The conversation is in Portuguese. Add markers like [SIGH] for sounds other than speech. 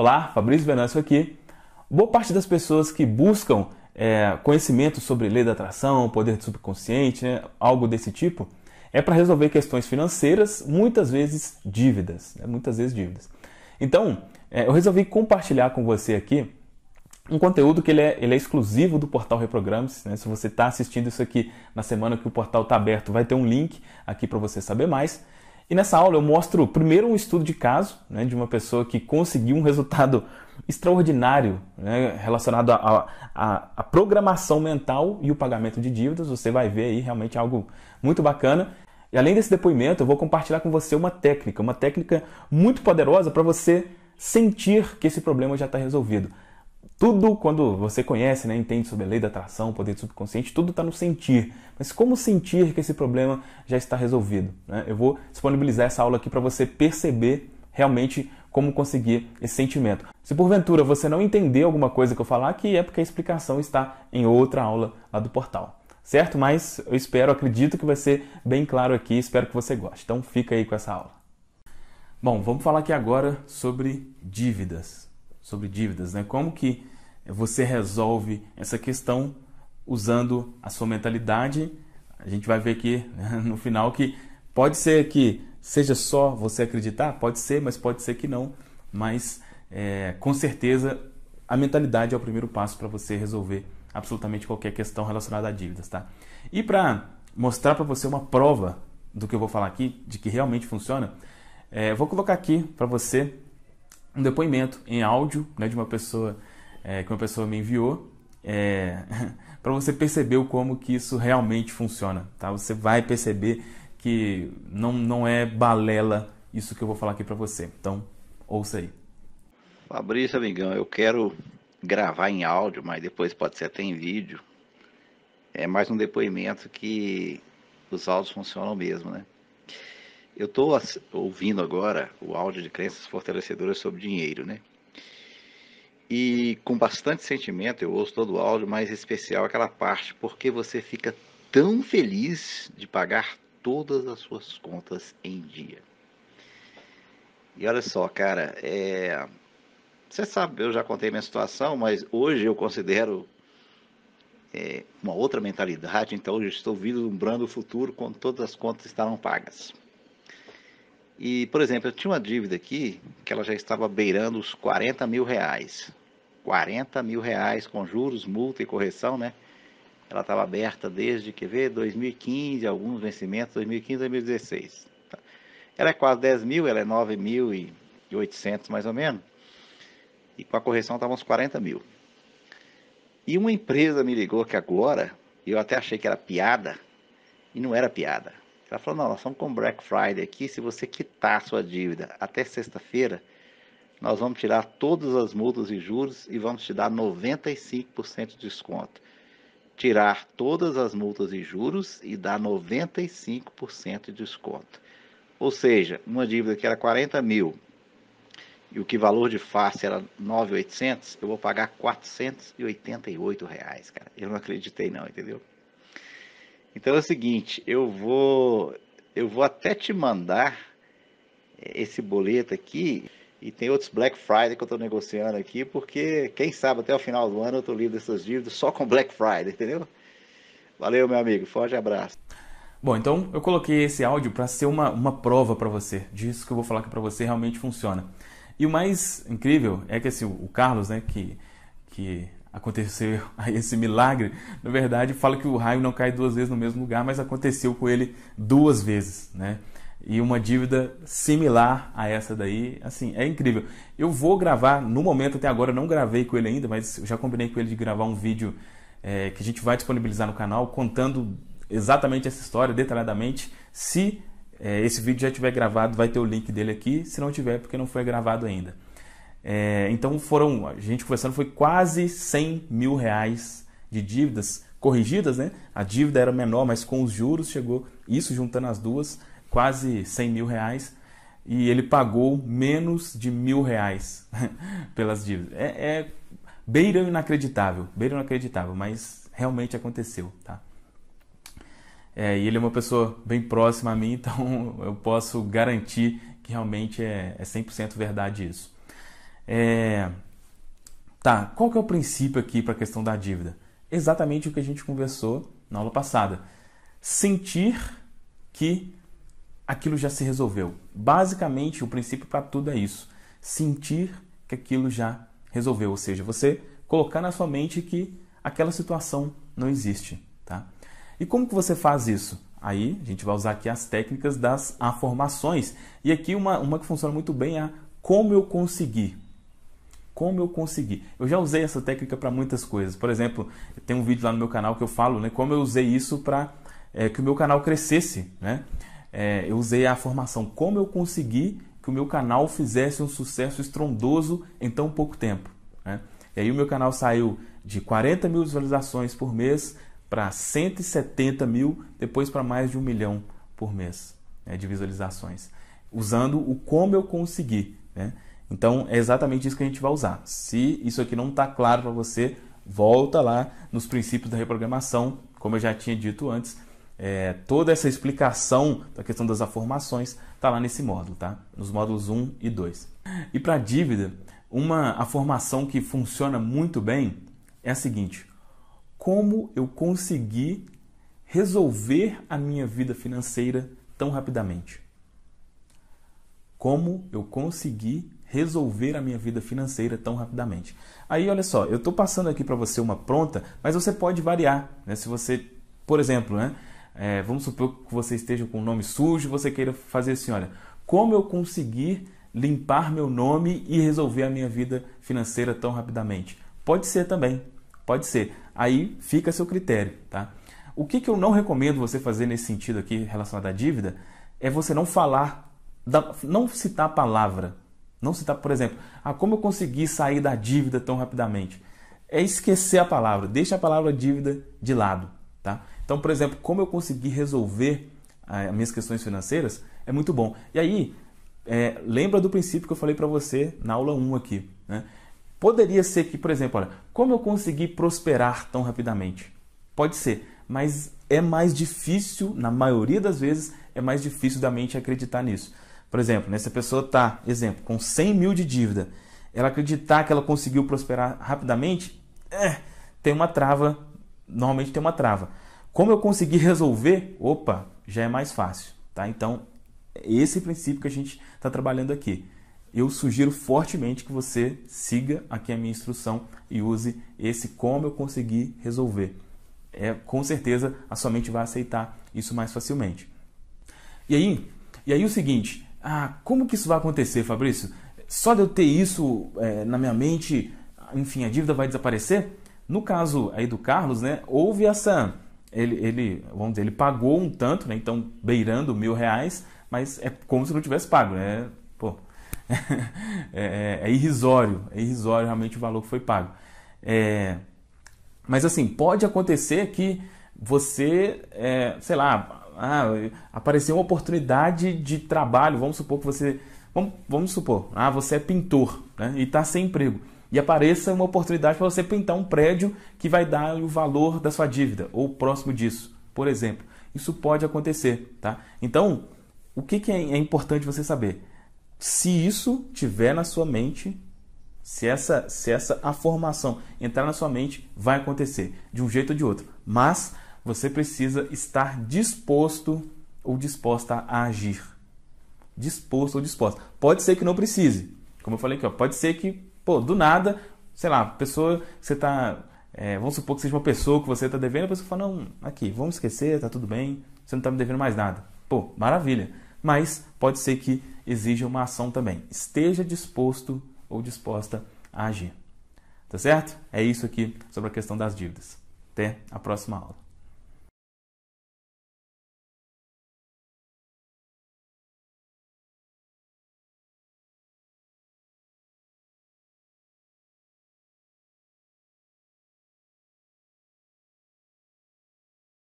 Olá, Fabrício Venâncio aqui. Boa parte das pessoas que buscam é, conhecimento sobre lei da atração, poder do subconsciente, né, algo desse tipo, é para resolver questões financeiras, muitas vezes dívidas, né, muitas vezes dívidas. Então, é, eu resolvi compartilhar com você aqui um conteúdo que ele é, ele é exclusivo do portal Reprograms. Né? Se você está assistindo isso aqui na semana que o portal está aberto, vai ter um link aqui para você saber mais. E nessa aula eu mostro primeiro um estudo de caso né, de uma pessoa que conseguiu um resultado extraordinário né, relacionado à programação mental e o pagamento de dívidas. Você vai ver aí realmente algo muito bacana. E além desse depoimento, eu vou compartilhar com você uma técnica, uma técnica muito poderosa para você sentir que esse problema já está resolvido. Tudo, quando você conhece, né, entende sobre a lei da atração, poder do subconsciente, tudo está no sentir. Mas como sentir que esse problema já está resolvido? Né? Eu vou disponibilizar essa aula aqui para você perceber realmente como conseguir esse sentimento. Se porventura você não entender alguma coisa que eu falar aqui, é porque a explicação está em outra aula lá do portal. Certo? Mas eu espero, acredito que vai ser bem claro aqui, espero que você goste. Então fica aí com essa aula. Bom, vamos falar aqui agora sobre dívidas sobre dívidas, né? Como que você resolve essa questão usando a sua mentalidade? A gente vai ver aqui [LAUGHS] no final que pode ser que seja só você acreditar, pode ser, mas pode ser que não. Mas é, com certeza a mentalidade é o primeiro passo para você resolver absolutamente qualquer questão relacionada a dívidas, tá? E para mostrar para você uma prova do que eu vou falar aqui, de que realmente funciona, é, vou colocar aqui para você um depoimento em áudio né, de uma pessoa é, que uma pessoa me enviou é, [LAUGHS] para você perceber como que isso realmente funciona. Tá? Você vai perceber que não, não é balela isso que eu vou falar aqui para você. Então, ouça aí. Fabrício, amigão, eu quero gravar em áudio, mas depois pode ser até em vídeo. É mais um depoimento que os áudios funcionam mesmo, né? Eu estou ouvindo agora o áudio de crenças fortalecedoras sobre dinheiro, né? E com bastante sentimento eu ouço todo o áudio, mas em especial aquela parte, porque você fica tão feliz de pagar todas as suas contas em dia. E olha só, cara, é... você sabe, eu já contei minha situação, mas hoje eu considero é, uma outra mentalidade, então eu estou vislumbrando o futuro quando todas as contas estarão pagas. E, por exemplo, eu tinha uma dívida aqui que ela já estava beirando os 40 mil reais. 40 mil reais com juros, multa e correção, né? Ela estava aberta desde, quer ver, 2015, alguns vencimentos, 2015, 2016. Tá? Ela é quase 10 mil, ela é 9 mil e 800 mais ou menos. E com a correção estava uns 40 mil. E uma empresa me ligou que agora, eu até achei que era piada, e não era piada. Ela falou, não, nós estamos com Black Friday aqui, se você quitar a sua dívida até sexta-feira, nós vamos tirar todas as multas e juros e vamos te dar 95% de desconto. Tirar todas as multas e juros e dar 95% de desconto. Ou seja, uma dívida que era 40 mil e o que valor de face era 9,800, eu vou pagar 488 reais, cara. Eu não acreditei não, entendeu? Então é o seguinte, eu vou eu vou até te mandar eh, esse boleto aqui e tem outros Black Friday que eu estou negociando aqui, porque quem sabe até o final do ano eu estou livre dessas dívidas só com Black Friday, entendeu? Valeu, meu amigo. Forte abraço. Bom, então eu coloquei esse áudio para ser uma, uma prova para você disso que eu vou falar aqui para você realmente funciona. E o mais incrível é que assim, o Carlos, né, que, que aconteceu [LAUGHS] aí esse milagre. Na verdade, fala que o raio não cai duas vezes no mesmo lugar, mas aconteceu com ele duas vezes, né? E uma dívida similar a essa daí, assim, é incrível. Eu vou gravar, no momento até agora, não gravei com ele ainda, mas já combinei com ele de gravar um vídeo é, que a gente vai disponibilizar no canal, contando exatamente essa história, detalhadamente. Se é, esse vídeo já tiver gravado, vai ter o link dele aqui. Se não tiver, é porque não foi gravado ainda. É, então foram, a gente conversando, foi quase 100 mil reais de dívidas corrigidas, né? A dívida era menor, mas com os juros chegou, isso juntando as duas, quase 100 mil reais. E ele pagou menos de mil reais [LAUGHS] pelas dívidas. É, é beira inacreditável, beira inacreditável, mas realmente aconteceu, tá? É, e ele é uma pessoa bem próxima a mim, [LAUGHS] então eu posso garantir que realmente é, é 100% verdade isso. É... Tá, qual que é o princípio aqui para a questão da dívida? Exatamente o que a gente conversou na aula passada. Sentir que aquilo já se resolveu. Basicamente, o princípio para tudo é isso. Sentir que aquilo já resolveu, ou seja, você colocar na sua mente que aquela situação não existe, tá? E como que você faz isso? Aí a gente vai usar aqui as técnicas das afirmações. E aqui uma, uma que funciona muito bem é a como eu consegui como eu consegui. Eu já usei essa técnica para muitas coisas. Por exemplo, tem um vídeo lá no meu canal que eu falo né, como eu usei isso para é, eh, que o meu canal crescesse. Né? É, eu usei a formação como eu consegui que o meu canal fizesse um sucesso estrondoso em tão pouco tempo. Né? E aí o meu canal saiu de 40 mil visualizações por mês para 170 mil, depois para mais de um milhão por mês né, de visualizações, usando o como eu consegui. Né? Então é exatamente isso que a gente vai usar. Se isso aqui não está claro para você, volta lá nos princípios da reprogramação, como eu já tinha dito antes. É, toda essa explicação da questão das afirmações está lá nesse módulo, tá? Nos módulos 1 e 2. E para dívida, uma afirmação que funciona muito bem é a seguinte: como eu consegui resolver a minha vida financeira tão rapidamente? Como eu consegui resolver a minha vida financeira tão rapidamente. Aí, olha só, eu estou passando aqui para você uma pronta, mas você pode variar. Né? Se você, por exemplo, né? É, vamos supor que você esteja com o um nome sujo, você queira fazer assim, olha, como eu conseguir limpar meu nome e resolver a minha vida financeira tão rapidamente? Pode ser também, pode ser. Aí fica a seu critério, tá? O que, que eu não recomendo você fazer nesse sentido aqui relacionado à dívida é você não falar, não citar a palavra não citar, por exemplo, ah, como eu consegui sair da dívida tão rapidamente? É esquecer a palavra, deixa a palavra dívida de lado. Tá? Então, por exemplo, como eu consegui resolver ah, as minhas questões financeiras é muito bom. E aí, é, lembra do princípio que eu falei para você na aula 1 aqui. Né? Poderia ser que, por exemplo, olha, como eu consegui prosperar tão rapidamente? Pode ser, mas é mais difícil, na maioria das vezes, é mais difícil da mente acreditar nisso. Por exemplo, nessa né, se a pessoa está, exemplo, com 100 mil de dívida, ela acreditar que ela conseguiu prosperar rapidamente, é, tem uma trava, normalmente tem uma trava. Como eu consegui resolver, opa, já é mais fácil. Tá? Então, é esse princípio que a gente está trabalhando aqui. Eu sugiro fortemente que você siga aqui a minha instrução e use esse como eu consegui resolver. É, com certeza a sua mente vai aceitar isso mais facilmente. E aí, e aí o seguinte, ah, como que isso vai acontecer, Fabrício? Só de eu ter isso é, na minha mente, enfim, a dívida vai desaparecer? No caso aí do Carlos, né, houve essa. Ele, ele, vamos dizer, ele pagou um tanto, né, então beirando mil reais, mas é como se não tivesse pago, né? Pô, [LAUGHS] é, é, é, irrisório, é irrisório realmente o valor que foi pago. É, mas assim, pode acontecer que você, é, sei lá, ah, apareceu uma oportunidade de trabalho, vamos supor que você. Vamos, vamos supor, ah, você é pintor né, e está sem emprego. E apareça uma oportunidade para você pintar um prédio que vai dar o valor da sua dívida, ou próximo disso, por exemplo. Isso pode acontecer, tá? Então, o que, que é, é importante você saber? Se isso tiver na sua mente, se essa, se essa a formação entrar na sua mente, vai acontecer de um jeito ou de outro. Mas você precisa estar disposto ou disposta a agir. Disposto ou disposta. Pode ser que não precise. Como eu falei aqui, ó, pode ser que, pô, do nada, sei lá, pessoa, você tá. É, vamos supor que seja uma pessoa que você está devendo, a pessoa fala, não, aqui, vamos esquecer, tá tudo bem, você não está me devendo mais nada. Pô, maravilha. Mas pode ser que exija uma ação também. Esteja disposto ou disposta a agir. Tá certo? É isso aqui sobre a questão das dívidas. Até a próxima aula.